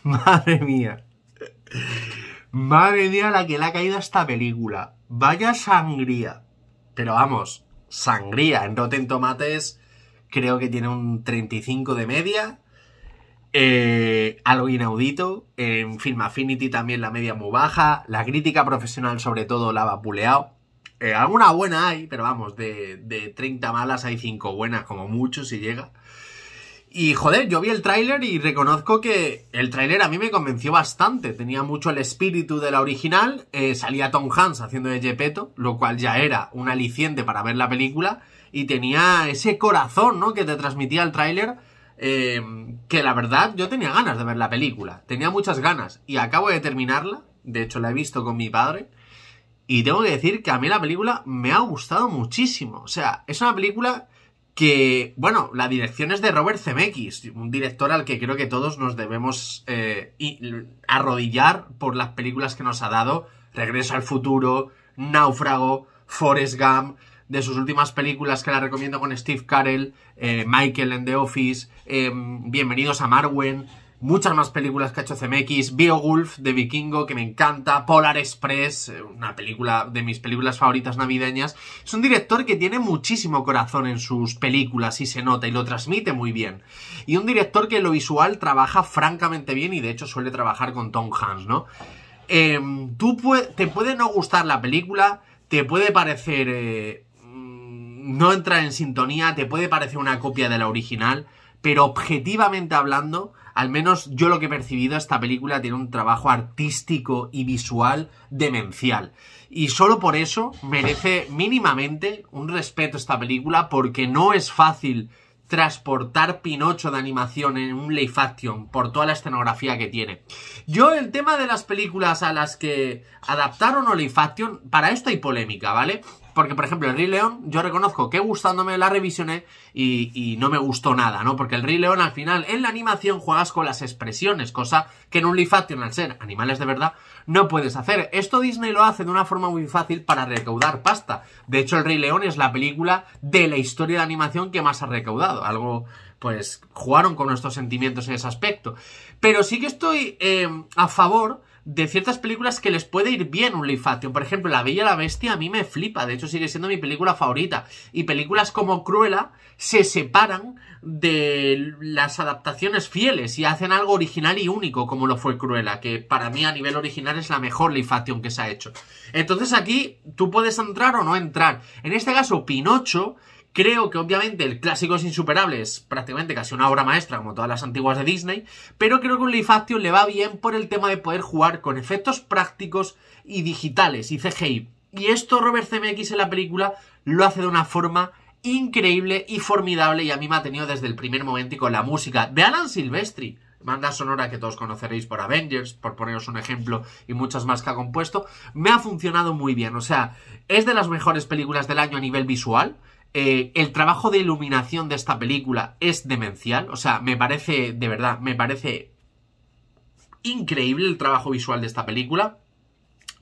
Madre mía. Madre mía la que le ha caído esta película. Vaya sangría. Pero vamos, sangría. En Rotten Tomates creo que tiene un 35 de media. Eh, algo inaudito. En Film Affinity también la media muy baja. La crítica profesional sobre todo la ha vapuleado. Eh, alguna buena hay, pero vamos, de, de 30 malas hay 5 buenas como mucho si llega. Y joder, yo vi el tráiler y reconozco que el tráiler a mí me convenció bastante. Tenía mucho el espíritu de la original. Eh, salía Tom Hanks haciendo de Gepetto, lo cual ya era un aliciente para ver la película. Y tenía ese corazón, ¿no? Que te transmitía el tráiler. Eh, que la verdad yo tenía ganas de ver la película. Tenía muchas ganas. Y acabo de terminarla. De hecho, la he visto con mi padre. Y tengo que decir que a mí la película me ha gustado muchísimo. O sea, es una película que, bueno, la dirección es de Robert Zemeckis, un director al que creo que todos nos debemos eh, arrodillar por las películas que nos ha dado, Regreso al futuro, Náufrago, Forrest Gump, de sus últimas películas que la recomiendo con Steve Carell, eh, Michael en The Office, eh, Bienvenidos a Marwen, muchas más películas que ha hecho CMX, Beowulf de Vikingo, que me encanta, Polar Express, eh, una película de mis películas favoritas navideñas. Es un director que tiene muchísimo corazón en sus películas y se nota y lo transmite muy bien. Y un director que en lo visual trabaja francamente bien y de hecho suele trabajar con Tom Hanks, ¿no? Em, tú te puede no gustar la película, te puede parecer... Eh, mm, no entra en sintonía, te puede parecer una copia de la original, pero objetivamente hablando, al menos yo lo que he percibido, esta película tiene un trabajo artístico y visual demencial. Y solo por eso merece mínimamente un respeto esta película porque no es fácil transportar Pinocho de animación en un live action por toda la escenografía que tiene. Yo el tema de las películas a las que adaptaron o live action, para esto hay polémica, ¿vale? Porque, por ejemplo, el Rey León, yo reconozco que gustándome la revisioné y, no me gustó nada, ¿no? Porque el Rey León, al final, en la animación juegas con las expresiones, cosa que en un live action, al ser animales de verdad, no puedes hacer. Esto Disney lo hace de una forma muy fácil para recaudar pasta. De hecho, el Rey León es la película de la historia de animación que más ha recaudado. Algo, pues, jugaron con nuestros sentimientos en ese aspecto. Pero sí que estoy eh, a favor de ciertas películas que les puede ir bien un live action. Por ejemplo, La Bella y la Bestia a mí me flipa, de hecho sigue siendo mi película favorita. Y películas como Cruella se separan de las adaptaciones fieles y hacen algo original y único, como lo fue Cruella, que para mí a nivel original es la mejor live action que se ha hecho. Entonces aquí tú puedes entrar o no entrar. En este caso, Pinocho Creo que obviamente el clásico es insuperable, es prácticamente casi una obra maestra como todas las antiguas de Disney, pero creo que un Life le va bien por el tema de poder jugar con efectos prácticos y digitales y CGI. Y esto Robert CMX en la película lo hace de una forma increíble y formidable y a mí me ha tenido desde el primer momento y con la música de Alan Silvestri, banda sonora que todos conoceréis por Avengers, por poneros un ejemplo, y muchas más que ha compuesto, me ha funcionado muy bien. O sea, es de las mejores películas del año a nivel visual. Eh, el trabajo de iluminación de esta película es demencial. O sea, me parece, de verdad, me parece increíble el trabajo visual de esta película.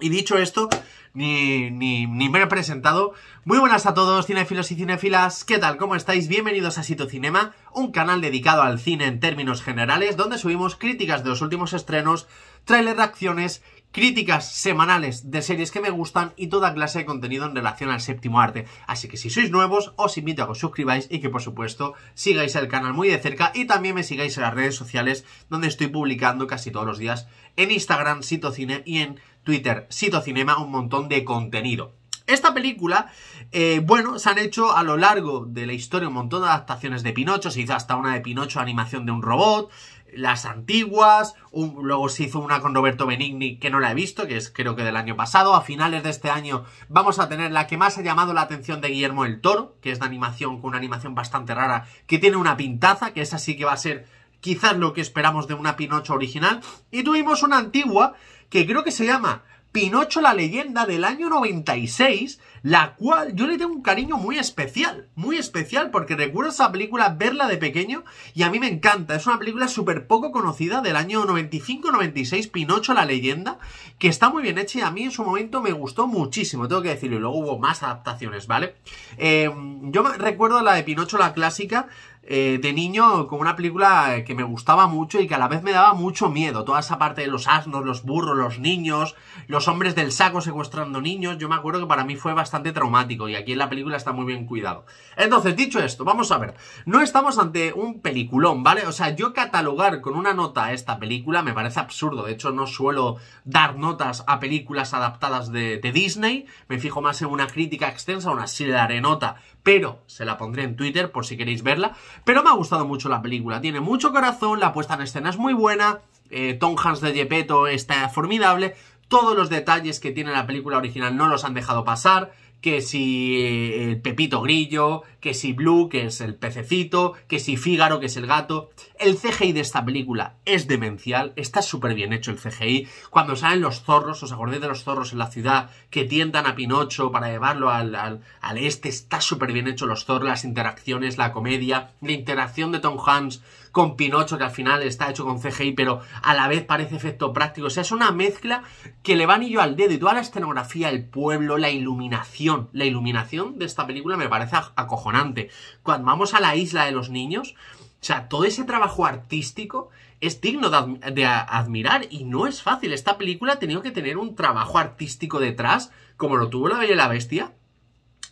Y dicho esto, ni, ni, ni, me he presentado. Muy buenas a todos, cinefilos y cinefilas, ¿Qué tal? ¿Cómo estáis? Bienvenidos a Sito Cinema, un canal dedicado al cine en términos generales, donde subimos críticas de los últimos estrenos, trailers de acciones críticas semanales de series que me gustan y toda clase de contenido en relación al séptimo arte. Así que si sois nuevos, os invito a que os suscribáis y que por supuesto sigáis el canal muy de cerca y también me sigáis en las redes sociales donde estoy publicando casi todos los días en Instagram, Cine y en Twitter, Cinema, un montón de contenido. Esta película, eh, bueno, se han hecho a lo largo de la historia un montón de adaptaciones de Pinocho, se hizo hasta una de Pinocho animación de un robot, las antiguas, luego se hizo una con Roberto Benigni que no la he visto, que es creo que del año pasado, a finales de este año vamos a tener la que más ha llamado la atención de Guillermo el Toro, que es de animación, con una animación bastante rara, que tiene una pintaza, que es así que va a ser quizás lo que esperamos de una Pinocho original, y tuvimos una antigua que creo que se llama Pinocho la leyenda del año 96, la cual yo le tengo un cariño muy especial, muy especial, porque recuerdo esa película, verla de pequeño, y a mí me encanta. Es una película súper poco conocida del año 95-96, Pinocho la leyenda, que está muy bien hecha y a mí en su momento me gustó muchísimo, tengo que decirlo, y luego hubo más adaptaciones, ¿vale? Eh, yo recuerdo la de Pinocho la clásica, eh, de niño con una película que me gustaba mucho y que a la vez me daba mucho miedo. Toda esa parte de los asnos, los burros, los niños, los hombres del saco secuestrando niños. Yo me acuerdo que para mí fue bastante traumático y aquí en la película está muy bien cuidado. Entonces, dicho esto, vamos a ver. No estamos ante un peliculón, ¿vale? O sea, yo catalogar con una nota esta película me parece absurdo. De hecho, no suelo dar notas a películas adaptadas de, de Disney. Me fijo más en una crítica extensa, una así le daré nota pero se la pondré en Twitter por si queréis verla. Pero me ha gustado mucho la película, tiene mucho corazón, la puesta en escena es muy buena, eh, Tom Hanks de Gepetto está formidable, todos los detalles que tiene la película original no los han dejado pasar que si eh, el Pepito Grillo, que si Blue, que es el pececito, que si Fígaro, que es el gato. El CGI de esta película es demencial, está súper bien hecho el CGI. Cuando salen los zorros, os acordáis de los zorros en la ciudad que tiendan a Pinocho para llevarlo al, al este, está súper bien hecho los zorros, las interacciones, la comedia, la interacción de Tom Hanks con Pinocho, que al final está hecho con CGI, pero a la vez parece efecto práctico. O sea, es una mezcla que le va yo al dedo y toda la escenografía, el pueblo, la iluminación. La iluminación de esta película me parece acojonante. Cuando vamos a la isla de los niños, o sea, todo ese trabajo artístico es digno de, de, admirar y no es fácil. Esta película ha tenido que tener un trabajo artístico detrás, como lo tuvo La Bella y la Bestia,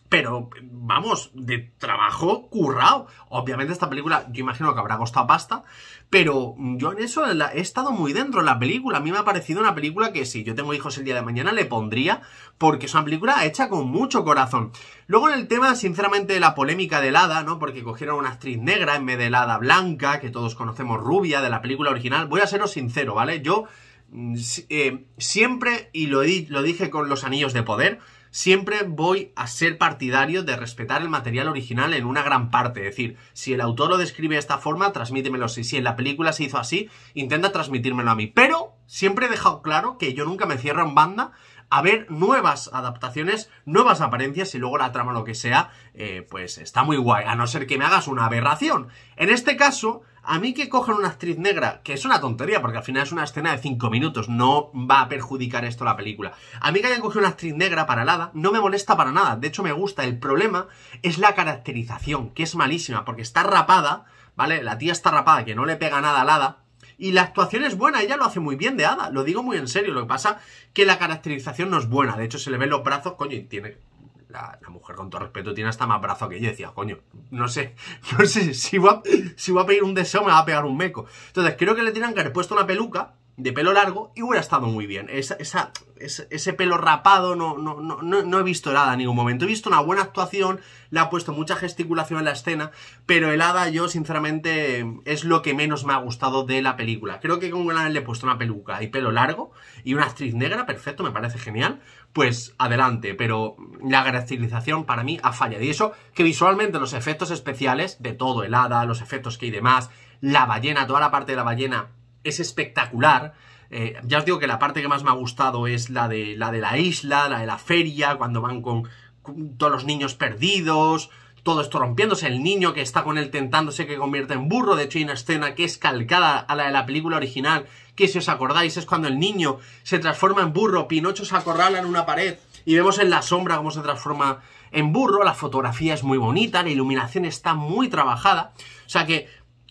pero vamos, de trabajo currado. Obviamente esta película, yo imagino que habrá costado pasta, pero yo en eso he estado muy dentro de la película. A mí me ha parecido una película que si yo tengo hijos el día de mañana le pondría, porque es una película hecha con mucho corazón. Luego en el tema, sinceramente, la polémica de Hada, ¿no? Porque cogieron una actriz negra en vez de Hada blanca, que todos conocemos rubia de la película original. Voy a seros sincero, ¿vale? Yo mm, eh, siempre, y lo dije con los anillos de poder, siempre voy a ser partidario de respetar el material original en una gran parte. Es decir, si el autor lo describe de esta forma, transmítemelo Si en la película se hizo así, intenta transmitírmelo a mí. Pero siempre he dejado claro que yo nunca me cierro en banda a ver nuevas adaptaciones, nuevas apariencias y luego la trama, lo que sea, eh, pues está muy guay, a no ser que me hagas una aberración. En este caso, a mí que cojan una actriz negra, que es una tontería, porque al final es una escena de 5 minutos, no va a perjudicar esto la película. A mí que hayan cogido una actriz negra para Lada, no me molesta para nada, de hecho me gusta. El problema es la caracterización, que es malísima, porque está rapada, ¿vale? La tía está rapada, que no le pega nada a hada, Y la actuación es buena, ella lo hace muy bien de hada. lo digo muy en serio, lo que pasa que la caracterización no es buena, de hecho se le ven los brazos, coño, y tiene la, mujer, con todo respeto, tiene hasta más brazo que yo. Decía, coño, no sé, no sé si va, si a pedir un deseo, me va a pegar un meco. Entonces, creo que le tienen que haber puesto una peluca de pelo largo y hubiera estado muy bien. Esa, ese, pelo rapado no, no, no, he visto nada en ningún momento. He visto una buena actuación, le ha puesto mucha gesticulación en la escena, pero el hada yo sinceramente es lo que menos me ha gustado de la película. Creo que con le he puesto una peluca y pelo largo y una actriz negra, perfecto, me parece genial, pues adelante, pero la caracterización para mí ha fallado. Y eso que visualmente los efectos especiales de todo, el hada, los efectos que hay demás, la ballena, toda la parte de la ballena es espectacular. Eh, ya os digo que la parte que más me ha gustado es la de la, de la isla, la de la feria, cuando van con, todos los niños perdidos, todo esto rompiéndose, el niño que está con él tentándose que convierte en burro, de hecho hay una escena que es calcada a la de la película original, que si os acordáis es cuando el niño se transforma en burro, Pinocho se acorrala en una pared y vemos en la sombra cómo se transforma en burro, la fotografía es muy bonita, la iluminación está muy trabajada, o sea que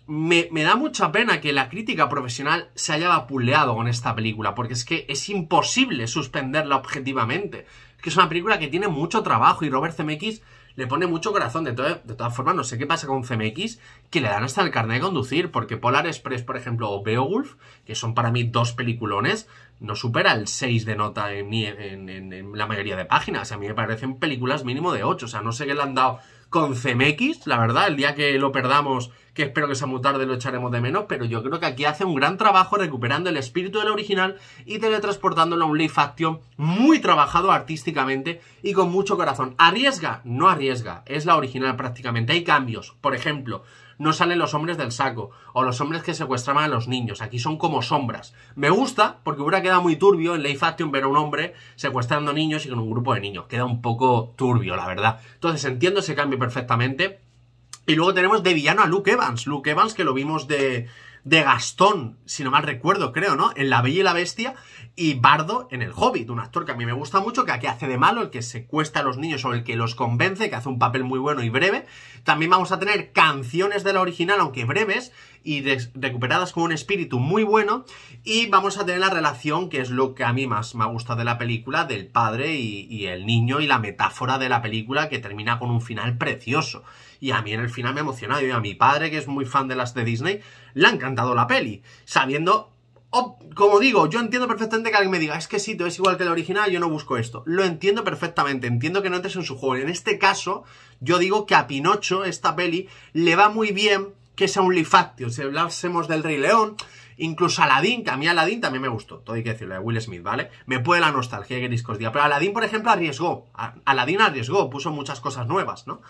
me, da mucha pena que la crítica profesional se haya vapuleado con esta película, porque es que es imposible suspenderla objetivamente. Es que es una película que tiene mucho trabajo y Robert Zemeckis le pone mucho corazón. De, de todas formas, no sé qué pasa con Zemeckis, que le dan hasta el carnet de conducir, porque Polar Express, por ejemplo, o Beowulf, que son para mí dos peliculones, no supera el 6 de nota en, en la mayoría de páginas. A mí me parecen películas mínimo de 8, o sea, no sé qué le han dado con CMX, la verdad, el día que lo perdamos, que espero que sea muy tarde, lo echaremos de menos, pero yo creo que aquí hace un gran trabajo recuperando el espíritu del original y teletransportándolo a un Live Action muy trabajado artísticamente y con mucho corazón. ¿Arriesga? No arriesga, es la original prácticamente. Hay cambios, por ejemplo, no salen los hombres del saco o los hombres que secuestraban a los niños. Aquí son como sombras. Me gusta porque hubiera quedado muy turbio en Ley ver a un hombre secuestrando niños y con un grupo de niños. Queda un poco turbio, la verdad. Entonces entiendo ese cambio perfectamente. Y luego tenemos de villano a Luke Evans. Luke Evans que lo vimos de, de Gastón, si no mal recuerdo, creo, ¿no? En La Bella y la Bestia y Bardo en El Hobbit, un actor que a mí me gusta mucho, que aquí hace de malo, el que secuestra a los niños o el que los convence, que hace un papel muy bueno y breve. También vamos a tener canciones de la original, aunque breves, y recuperadas con un espíritu muy bueno. Y vamos a tener la relación, que es lo que a mí más me gusta de la película, del padre y el niño y la metáfora de la película que termina con un final precioso. Y a mí en el final me ha emocionado. Y a mi padre, que es muy fan de las de Disney, le ha encantado la peli. Sabiendo, como digo, yo entiendo perfectamente que alguien me diga, es que sí, es igual que el original, yo no busco esto. Lo entiendo perfectamente, entiendo que no entres en su juego. En este caso, yo digo que a Pinocho, esta peli, le va muy bien que sea un Lifactio. Si hablásemos del Rey León, incluso Aladdin, que a mí Aladdin también me gustó, todo hay que decirle a Will Smith, ¿vale? Me puede la nostalgia que discos que día pero Aladdin, por ejemplo, arriesgó, Aladdin arriesgó, puso muchas cosas nuevas, ¿no?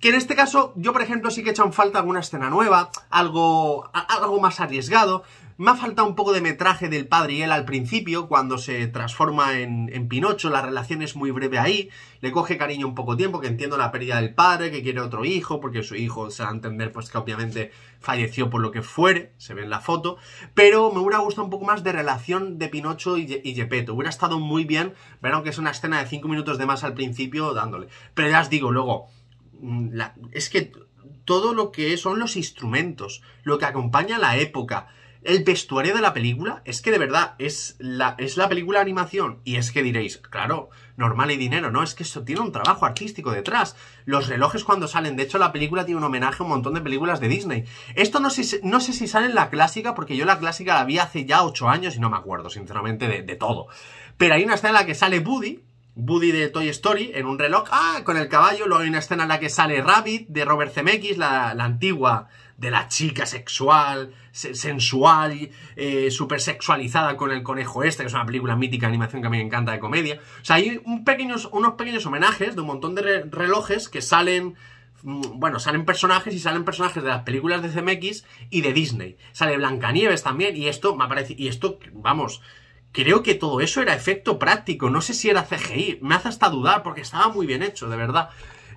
Que en este caso, yo por ejemplo sí que he echado en falta alguna escena nueva, algo, algo más arriesgado. Me ha faltado un poco de metraje del padre y él al principio, cuando se transforma en, en, Pinocho, la relación es muy breve ahí, le coge cariño un poco tiempo, que entiendo la pérdida del padre, que quiere otro hijo, porque su hijo se va a entender pues que obviamente falleció por lo que fuere, se ve en la foto, pero me hubiera gustado un poco más de relación de Pinocho y, Gepetto, hubiera estado muy bien, pero aunque es una escena de 5 minutos de más al principio dándole, pero ya os digo, luego Mm, es que todo lo que son los instrumentos, lo que acompaña la época, el vestuario de la película, es que de verdad es la, es la película animación. Y es que diréis, claro, normal y dinero, no, es que esto tiene un trabajo artístico detrás. Los relojes cuando salen, de hecho la película tiene un homenaje a un montón de películas de Disney. Esto no sé, no sé si sale en la clásica, porque yo la clásica la vi hace ya 8 años y no me acuerdo, sinceramente, de, de todo. Pero hay una escena en la que sale Buddy, Buddy de Toy Story en un reloj, ah, con el caballo, luego hay una escena en la que sale Rabbit de Robert Zemeckis, la, antigua, de la chica sexual, sensual, eh, super súper sexualizada con el conejo este, que es una película mítica de animación que a mí me encanta de comedia. O sea, hay unos pequeños homenajes de un montón de relojes que salen mm, bueno, salen personajes y salen personajes de las películas de Zemeckis y de Disney. Sale Blancanieves también y esto me parece, y esto, vamos, creo que todo eso era efecto práctico, no sé si era CGI, me hace hasta dudar porque estaba muy bien hecho, de verdad.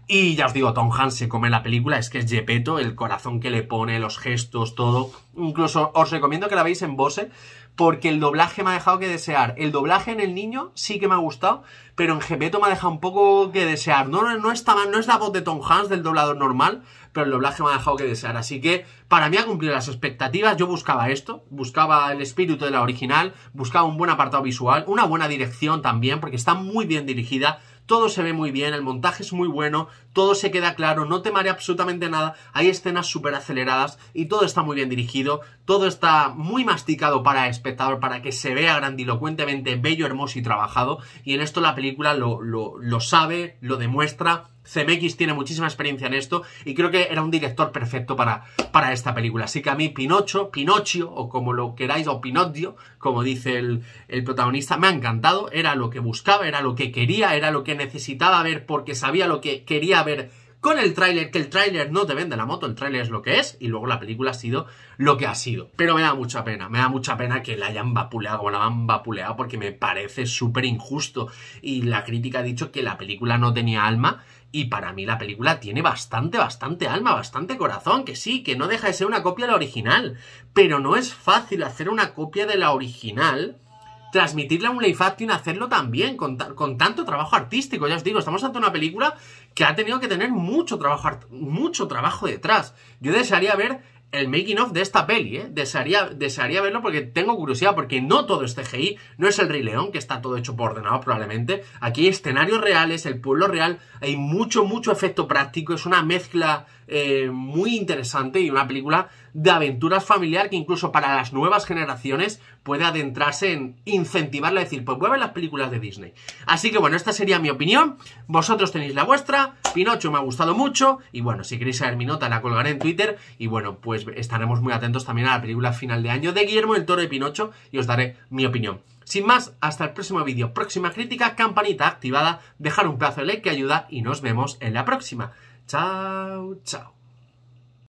Y ya os digo, Tom Hanks se come la película, es que es Gepetto, el corazón que le pone, los gestos, todo. Incluso os recomiendo que la veáis en Bose, porque el doblaje me ha dejado que desear. El doblaje en El Niño sí que me ha gustado, pero en Gepetto me ha dejado un poco que desear. No, no, no es la voz de Tom Hanks del doblador normal, pero el doblaje me ha dejado que desear. Así que para mí ha cumplido las expectativas. Yo buscaba esto, buscaba el espíritu de la original, buscaba un buen apartado visual, una buena dirección también, porque está muy bien dirigida todo se ve muy bien, el montaje es muy bueno, todo se queda claro, no te marea absolutamente nada, hay escenas súper aceleradas y todo está muy bien dirigido, todo está muy masticado para espectador, para que se vea grandilocuentemente bello, hermoso y trabajado, y en esto la película lo, lo, lo sabe, lo demuestra, CMX tiene muchísima experiencia en esto y creo que era un director perfecto para, para esta película. Así que a mí Pinocho, Pinocchio, o como lo queráis, o Pinocchio, como dice el, protagonista, me ha encantado. Era lo que buscaba, era lo que quería, era lo que necesitaba ver porque sabía lo que quería ver con el tráiler, que el tráiler no te vende la moto, el tráiler es lo que es y luego la película ha sido lo que ha sido. Pero me da mucha pena, me da mucha pena que la hayan vapuleado o la han vapuleado porque me parece súper injusto y la crítica ha dicho que la película no tenía alma y para mí la película tiene bastante, bastante alma, bastante corazón, que sí, que no deja de ser una copia de la original. Pero no es fácil hacer una copia de la original, transmitirla a un live action, hacerlo también, con, con, tanto trabajo artístico. Ya os digo, estamos ante una película que ha tenido que tener mucho trabajo, mucho trabajo detrás. Yo desearía ver el making of de esta peli, ¿eh? Desearía, verlo porque tengo curiosidad, porque no todo es CGI, no es el Rey León, que está todo hecho por ordenado, probablemente. Aquí hay escenarios reales, el pueblo real, hay mucho, mucho efecto práctico, es una mezcla eh, muy interesante y una película de aventuras familiar que incluso para las nuevas generaciones puede adentrarse en incentivarla a decir, pues vuelven las películas de Disney. Así que bueno, esta sería mi opinión. Vosotros tenéis la vuestra. Pinocho me ha gustado mucho. Y bueno, si queréis saber mi nota, la colgaré en Twitter. Y bueno, pues estaremos muy atentos también a la película final de año de Guillermo el Toro de Pinocho y os daré mi opinión. Sin más, hasta el próximo vídeo, próxima crítica, campanita activada, dejar un plazo de like que ayuda y nos vemos en la próxima. 早找。